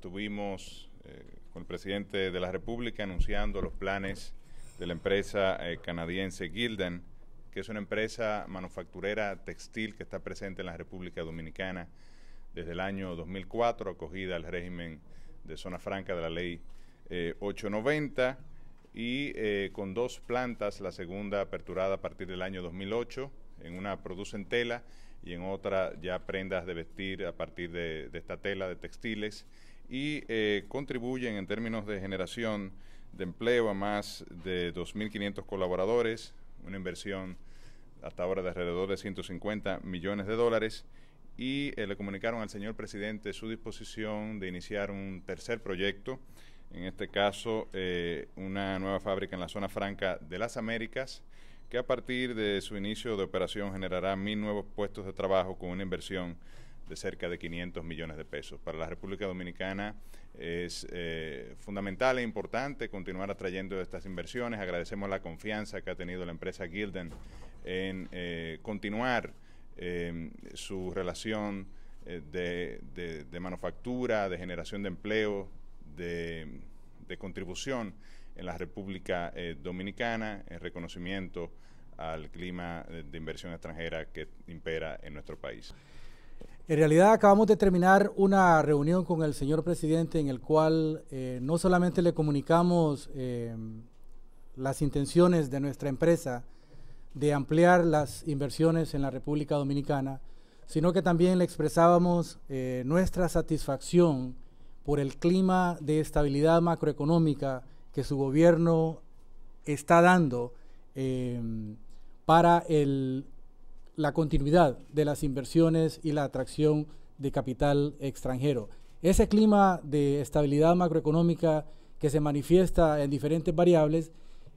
estuvimos eh, con el presidente de la República anunciando los planes de la empresa eh, canadiense Gildan, que es una empresa manufacturera textil que está presente en la República Dominicana desde el año 2004, acogida al régimen de zona franca de la ley 890 eh, y con dos plantas, la segunda aperturada a partir del año 2008, en una producen tela y en otra ya prendas de vestir a partir de esta tela de textiles y eh, contribuyen en términos de generación de empleo a más de 2.500 colaboradores, una inversión hasta ahora de alrededor de 150 millones de dólares y eh, le comunicaron al señor presidente su disposición de iniciar un tercer proyecto, en este caso eh, una nueva fábrica en la zona franca de las Américas, que a partir de su inicio de operación generará mil nuevos puestos de trabajo con una inversión de cerca de 500 millones de pesos. Para la República Dominicana es eh, fundamental e importante continuar atrayendo estas inversiones. Agradecemos la confianza que ha tenido la empresa Gilden en eh, continuar em, su relación eh, de, manufactura, de generación de empleo, de, de contribución en la República Dominicana en reconocimiento al clima de inversión extranjera que impera en nuestro país. En realidad acabamos de terminar una reunión con el señor presidente en el cual eh, no solamente le comunicamos em, las intenciones de nuestra empresa de ampliar las inversiones en la República Dominicana, sino que también le expresábamos eh, nuestra satisfacción por el clima de estabilidad macroeconómica que su gobierno está dando em, para el la continuidad de las inversiones y la atracción de capital extranjero. Ese clima de estabilidad macroeconómica que se manifiesta en diferentes variables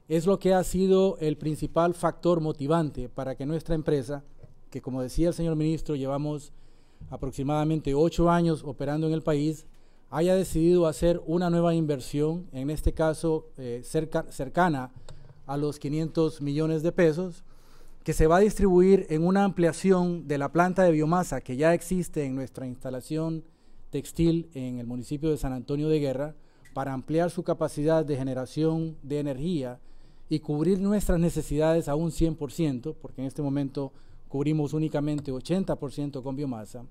es lo que ha sido el principal factor motivante para que nuestra empresa, que como decía el señor ministro, llevamos aproximadamente ocho años operando en el país, haya decidido hacer una nueva inversión, en este caso eh, cercana a los 500 millones de pesos, que se va a distribuir en una ampliación de la planta de biomasa que ya existe en nuestra instalación textil en el municipio de San Antonio de Guerra para ampliar su capacidad de generación de energía y cubrir nuestras necesidades a un 100%, porque en este momento cubrimos únicamente 80% con biomasa,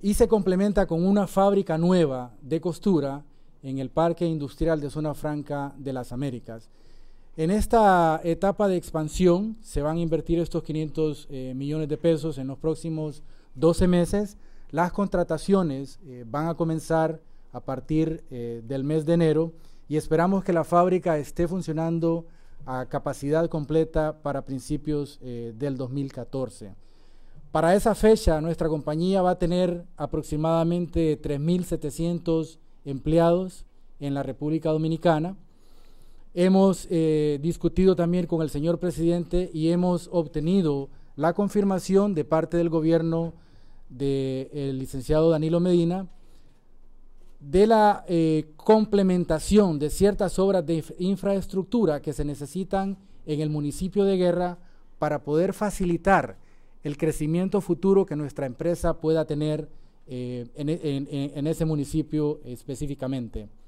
y se complementa con una fábrica nueva de costura en el Parque Industrial de Zona Franca de las Américas, en esta etapa de expansión se van a invertir estos 500 eh, millones de pesos en los próximos 12 meses. Las contrataciones eh, van a comenzar a partir eh, del mes de enero y esperamos que la fábrica esté funcionando a capacidad completa para principios del 2014. Para esa fecha, nuestra compañía va a tener aproximadamente 3.700 empleados en la República Dominicana Hemos eh, discutido también con el señor presidente y hemos obtenido la confirmación de parte del gobierno del eh, licenciado Danilo Medina de la eh, complementación de ciertas obras de infraestructura que se necesitan en el municipio de Guerra para poder facilitar el crecimiento futuro que nuestra empresa pueda tener e, en ese municipio específicamente.